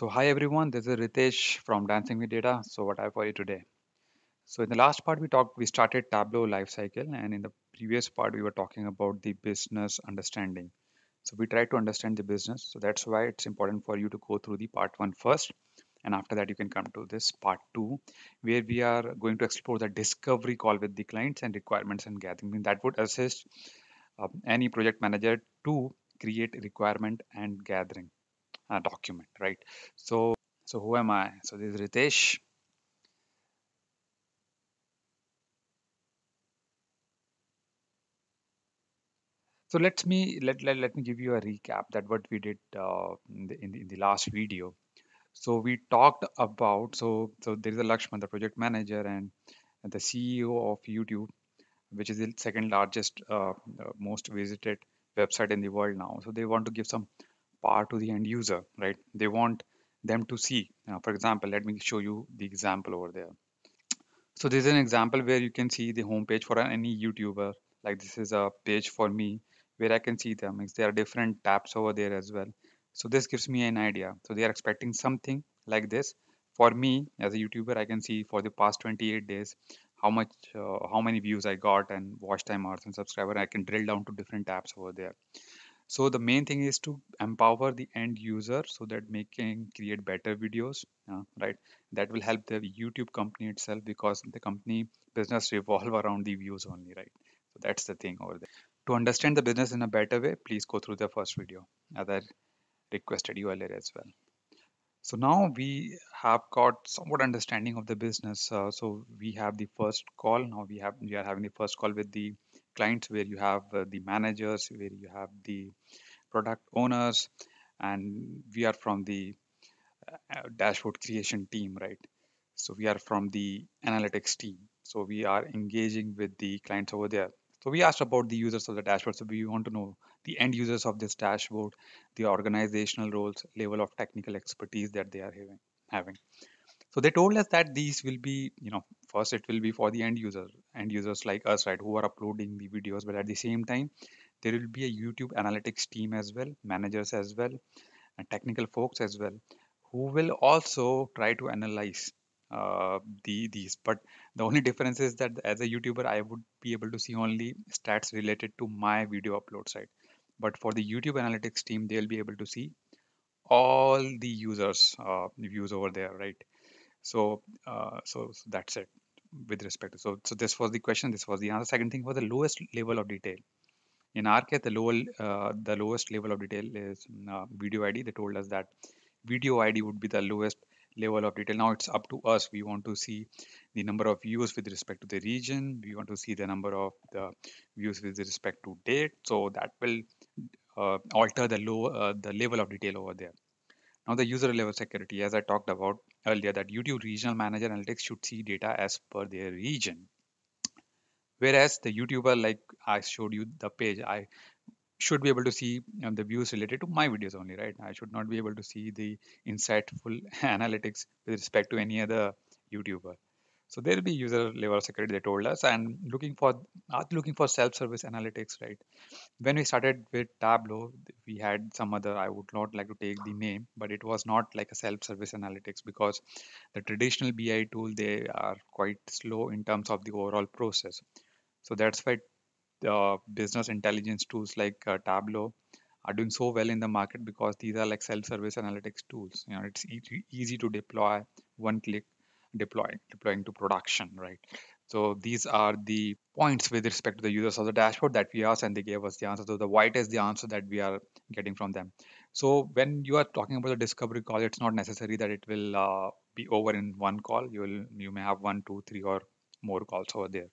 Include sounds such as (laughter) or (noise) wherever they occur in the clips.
So hi everyone, this is Ritesh from Dancing with Data. So what I have for you today. So in the last part we talked, we started Tableau lifecycle and in the previous part we were talking about the business understanding. So we tried to understand the business. So that's why it's important for you to go through the part one first. And after that, you can come to this part two, where we are going to explore the discovery call with the clients and requirements and gathering. That would assist uh, any project manager to create requirement and gathering uh, document, right? So, so who am I? So this is Ritesh. So let me let, let, let me give you a recap that what we did uh, in, the, in, the, in the last video. So we talked about so so there is a Lakshman, the project manager, and, and the CEO of YouTube, which is the second largest, uh, uh, most visited website in the world now. So they want to give some power to the end user, right? They want them to see. Now, for example, let me show you the example over there. So this is an example where you can see the homepage for any YouTuber. Like this is a page for me where I can see them. There are different tabs over there as well. So this gives me an idea. So they are expecting something like this. For me as a YouTuber, I can see for the past 28 days how much, uh, how many views I got and watch time hours and subscriber. I can drill down to different tabs over there so the main thing is to empower the end user so that they can create better videos uh, right that will help the youtube company itself because the company business revolve around the views only right so that's the thing over there to understand the business in a better way please go through the first video Other requested you earlier as well so now we have got somewhat understanding of the business uh, so we have the first call now we have we are having the first call with the clients where you have uh, the managers, where you have the product owners, and we are from the uh, uh, dashboard creation team, right? So we are from the analytics team. So we are engaging with the clients over there. So we asked about the users of the dashboard. So we want to know the end users of this dashboard, the organizational roles, level of technical expertise that they are having. having so they told us that these will be you know first it will be for the end user end users like us right who are uploading the videos but at the same time there will be a youtube analytics team as well managers as well and technical folks as well who will also try to analyze uh, the these but the only difference is that as a youtuber i would be able to see only stats related to my video upload site but for the youtube analytics team they'll be able to see all the users uh, views over there right so, uh, so, so that's it with respect to so so this was the question this was the answer second thing was the lowest level of detail in our case the lower uh, the lowest level of detail is mm, uh, video id they told us that video id would be the lowest level of detail now it's up to us we want to see the number of views with respect to the region we want to see the number of the views with respect to date so that will uh, alter the low uh, the level of detail over there now the user level security as i talked about earlier that YouTube Regional Manager Analytics should see data as per their region. Whereas the YouTuber, like I showed you the page, I should be able to see um, the views related to my videos only, right? I should not be able to see the insightful (laughs) analytics with respect to any other YouTuber. So there will be user level security they told us and looking for looking for self-service analytics, right? When we started with Tableau, we had some other, I would not like to take the name, but it was not like a self-service analytics because the traditional BI tool, they are quite slow in terms of the overall process. So that's why the uh, business intelligence tools like uh, Tableau are doing so well in the market because these are like self-service analytics tools. You know, it's e easy to deploy, one click, deploying, deploying to production, right? So these are the points with respect to the users of the dashboard that we asked, and they gave us the answer. So the white is the answer that we are getting from them. So when you are talking about the discovery call, it's not necessary that it will uh, be over in one call. You will you may have one, two, three, or more calls over there.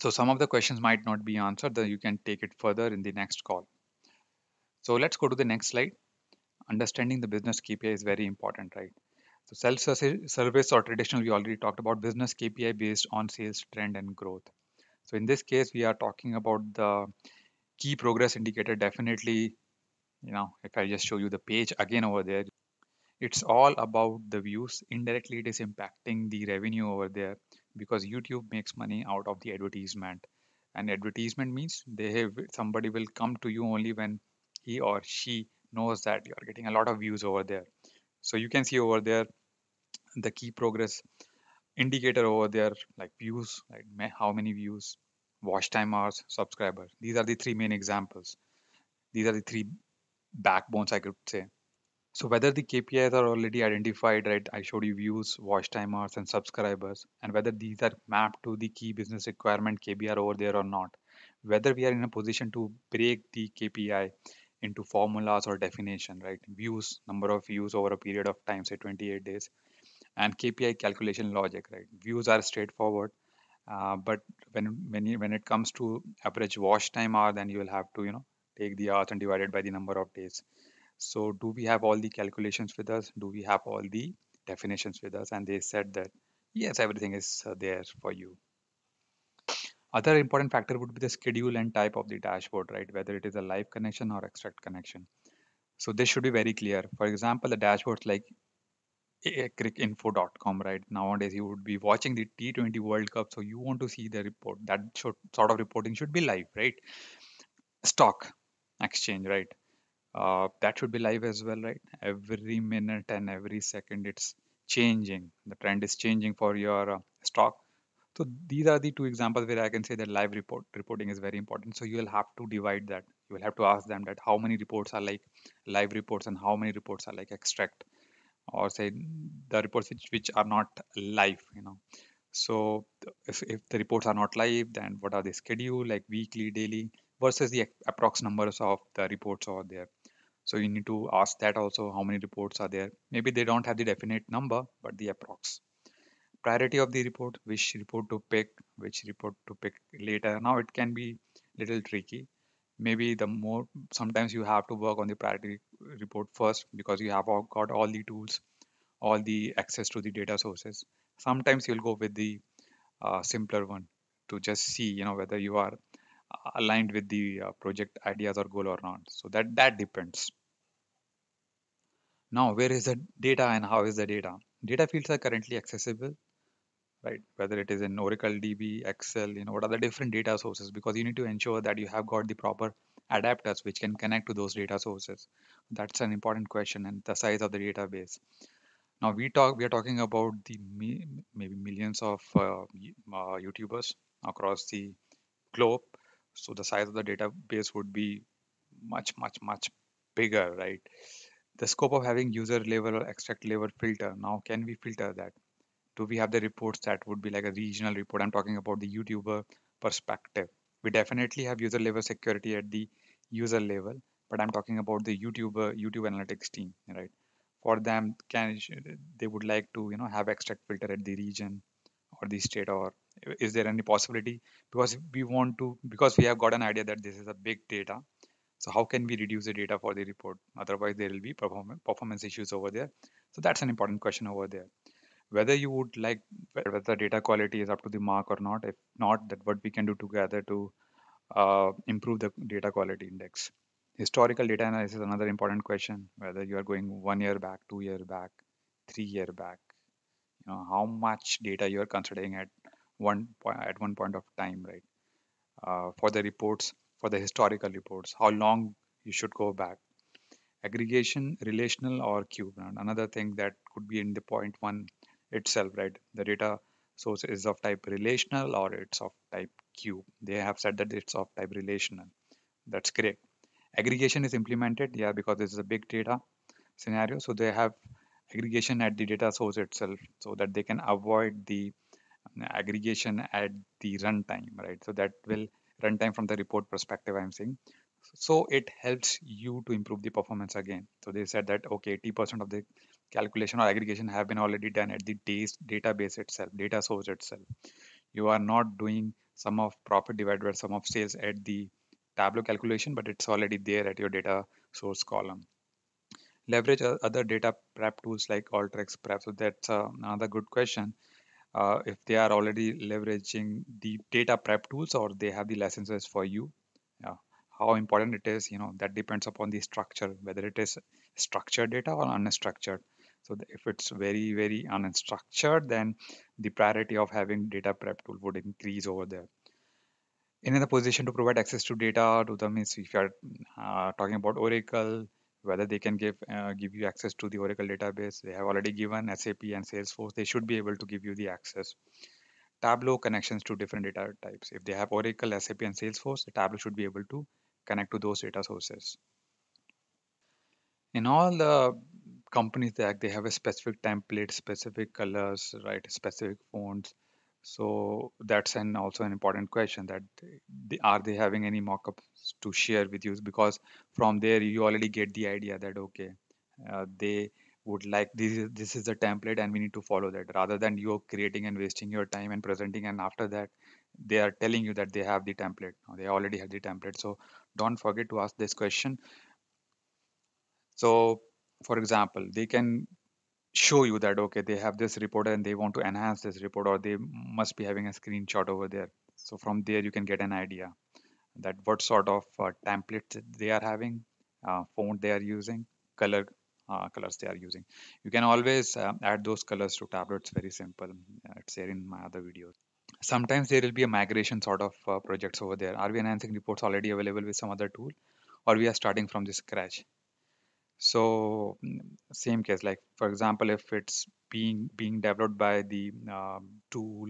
So some of the questions might not be answered. Then you can take it further in the next call. So let's go to the next slide. Understanding the business KPI is very important, right? So self-service or traditional, we already talked about business KPI based on sales trend and growth. So in this case, we are talking about the key progress indicator. Definitely, you know, if I just show you the page again over there, it's all about the views. Indirectly, it is impacting the revenue over there because YouTube makes money out of the advertisement. And advertisement means they have, somebody will come to you only when he or she knows that you're getting a lot of views over there. So you can see over there, the key progress indicator over there like views like how many views watch time hours subscriber these are the three main examples these are the three backbones i could say so whether the kpis are already identified right i showed you views watch time hours and subscribers and whether these are mapped to the key business requirement kbr over there or not whether we are in a position to break the kpi into formulas or definition right views number of views over a period of time say 28 days and KPI calculation logic. Right, views are straightforward, uh, but when when you, when it comes to average wash time hour, then you will have to you know take the hours and divide it by the number of days. So, do we have all the calculations with us? Do we have all the definitions with us? And they said that yes, everything is uh, there for you. Other important factor would be the schedule and type of the dashboard, right? Whether it is a live connection or extract connection. So this should be very clear. For example, the dashboards like crickinfo.com right nowadays you would be watching the t20 world cup so you want to see the report that should, sort of reporting should be live right stock exchange right uh, that should be live as well right every minute and every second it's changing the trend is changing for your uh, stock so these are the two examples where i can say that live report reporting is very important so you will have to divide that you will have to ask them that how many reports are like live reports and how many reports are like extract or say the reports which, which are not live you know so if, if the reports are not live then what are they schedule like weekly daily versus the approx numbers of the reports are there so you need to ask that also how many reports are there maybe they don't have the definite number but the approx priority of the report which report to pick which report to pick later now it can be little tricky maybe the more sometimes you have to work on the priority report first because you have all, got all the tools all the access to the data sources sometimes you'll go with the uh, simpler one to just see you know whether you are uh, aligned with the uh, project ideas or goal or not so that that depends now where is the data and how is the data data fields are currently accessible right whether it is in oracle db excel you know what are the different data sources because you need to ensure that you have got the proper adapters which can connect to those data sources that's an important question and the size of the database now we talk we are talking about the maybe millions of uh, uh, youtubers across the globe so the size of the database would be much much much bigger right the scope of having user level or extract level filter now can we filter that do we have the reports that would be like a regional report? I'm talking about the YouTuber perspective. We definitely have user level security at the user level, but I'm talking about the YouTuber, YouTube analytics team, right? For them, can they would like to, you know, have extract filter at the region or the state or is there any possibility? Because we want to, because we have got an idea that this is a big data. So how can we reduce the data for the report? Otherwise there will be performance, performance issues over there. So that's an important question over there whether you would like whether data quality is up to the mark or not if not that what we can do together to uh, improve the data quality index historical data analysis is another important question whether you are going one year back two year back three year back you know how much data you are considering at one point at one point of time right uh, for the reports for the historical reports how long you should go back aggregation relational or cube another thing that could be in the point one itself right the data source is of type relational or it's of type cube. they have said that it's of type relational that's great aggregation is implemented yeah because this is a big data scenario so they have aggregation at the data source itself so that they can avoid the um, aggregation at the runtime right so that will runtime from the report perspective i'm saying so it helps you to improve the performance again so they said that okay 80% of the calculation or aggregation have been already done at the database itself, data source itself. You are not doing sum of profit divided by sum of sales at the Tableau calculation, but it's already there at your data source column. Leverage other data prep tools like Alteryx Prep. So that's uh, another good question. Uh, if they are already leveraging the data prep tools or they have the licenses for you, how important it is, you know, that depends upon the structure, whether it is structured data or unstructured. So if it's very, very unstructured, then the priority of having data prep tool would increase over there. in the position to provide access to data to them is if you're uh, talking about Oracle, whether they can give uh, give you access to the Oracle database, they have already given SAP and Salesforce, they should be able to give you the access. Tableau connections to different data types. If they have Oracle, SAP, and Salesforce, the Tableau should be able to connect to those data sources. In all the companies that they have a specific template, specific colors, right, specific fonts. So that's an also an important question that they, are they having any mockups to share with you? Because from there you already get the idea that okay, uh, they would like this. This is the template, and we need to follow that. Rather than you creating and wasting your time and presenting, and after that they are telling you that they have the template. They already have the template. So don't forget to ask this question. So for example they can show you that okay they have this report and they want to enhance this report or they must be having a screenshot over there so from there you can get an idea that what sort of uh, templates they are having uh, font they are using color uh, colors they are using you can always uh, add those colors to tableau it's very simple it's there in my other videos sometimes there will be a migration sort of uh, projects over there are we enhancing reports already available with some other tool or we are starting from the scratch so mm, same case like for example if it's being being developed by the um, tool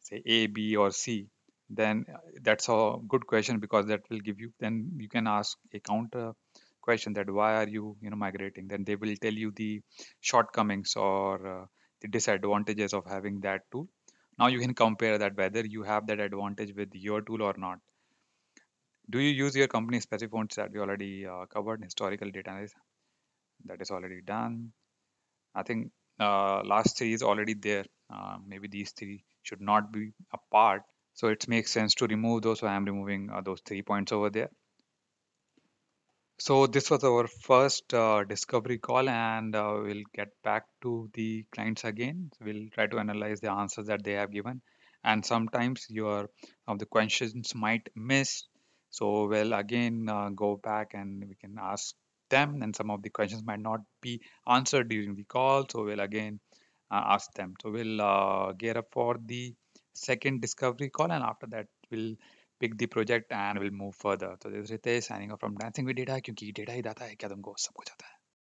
say a b or c then uh, that's a good question because that will give you then you can ask a counter question that why are you you know migrating then they will tell you the shortcomings or uh, the disadvantages of having that tool now you can compare that whether you have that advantage with your tool or not do you use your company specific fonts that we already uh, covered historical data analysis that is already done. I think uh, last three is already there. Uh, maybe these three should not be apart. So it makes sense to remove those. So I am removing uh, those three points over there. So this was our first uh, discovery call and uh, we'll get back to the clients again. So we'll try to analyze the answers that they have given. And sometimes your of um, the questions might miss. So we'll again uh, go back and we can ask them and some of the questions might not be answered during the call so we'll again uh, ask them so we'll uh, gear up for the second discovery call and after that we'll pick the project and we'll move further so this is Ritesh signing off from dancing with data kyunki data hi data hai kya tumko sab kuch aata hai